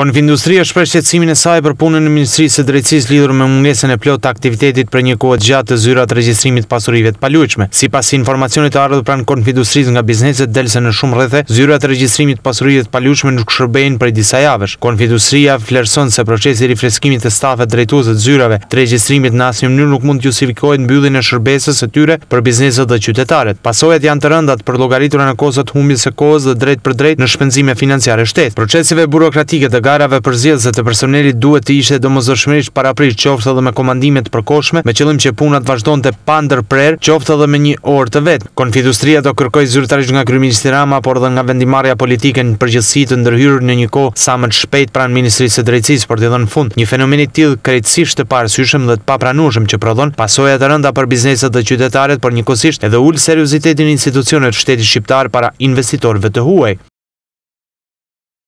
Konvindustria shpesh qëtësimin e saj për punën në Ministrisë e Drejtsis lidur me mungesën e plot të aktivitetit për një kohët gjatë të zyrat regjistrimit pasurive të paluqme. Si pas informacionit të ardhë pranë konvindustris nga bizneset delse në shumë rrethe, zyrat regjistrimit pasurive të paluqme nuk shërbejnë për i disa javësh. Konvindustria flerson se procesi rifreskimit të stafet drejtuzet zyrave të regjistrimit në asnjë mënyrë nuk mund të justifikojnë mbyllin e shërbesës e tyre për bizneset dhe Pasojat janë të për në kozët e dhe drejt për drejt në shpenzime financiare burokratike hangarave përzjedhse të personelit duhet të ishte para paraprisht qofte dhe me komandimet përkoshme, me qëllim që punat vazhdojnë të pandër prerë qofte dhe me një orë të vetë. Konfidustria do kërkoj zyrtarisht nga Kryministri Rama, por dhe nga vendimarja politike në përgjithsi të ndërhyrë në një ko sa më të shpejt pranë Ministrisë të Drejtsis për të dhe në fund. Një fenomenit tjilë krejtësisht të parësyshëm dhe të papranushëm që prodhon pasoja të rënda për bizneset dhe qytetaret, por njëkosisht edhe ullë seriositetin institucionet shteti shqiptar para investitorve të huaj.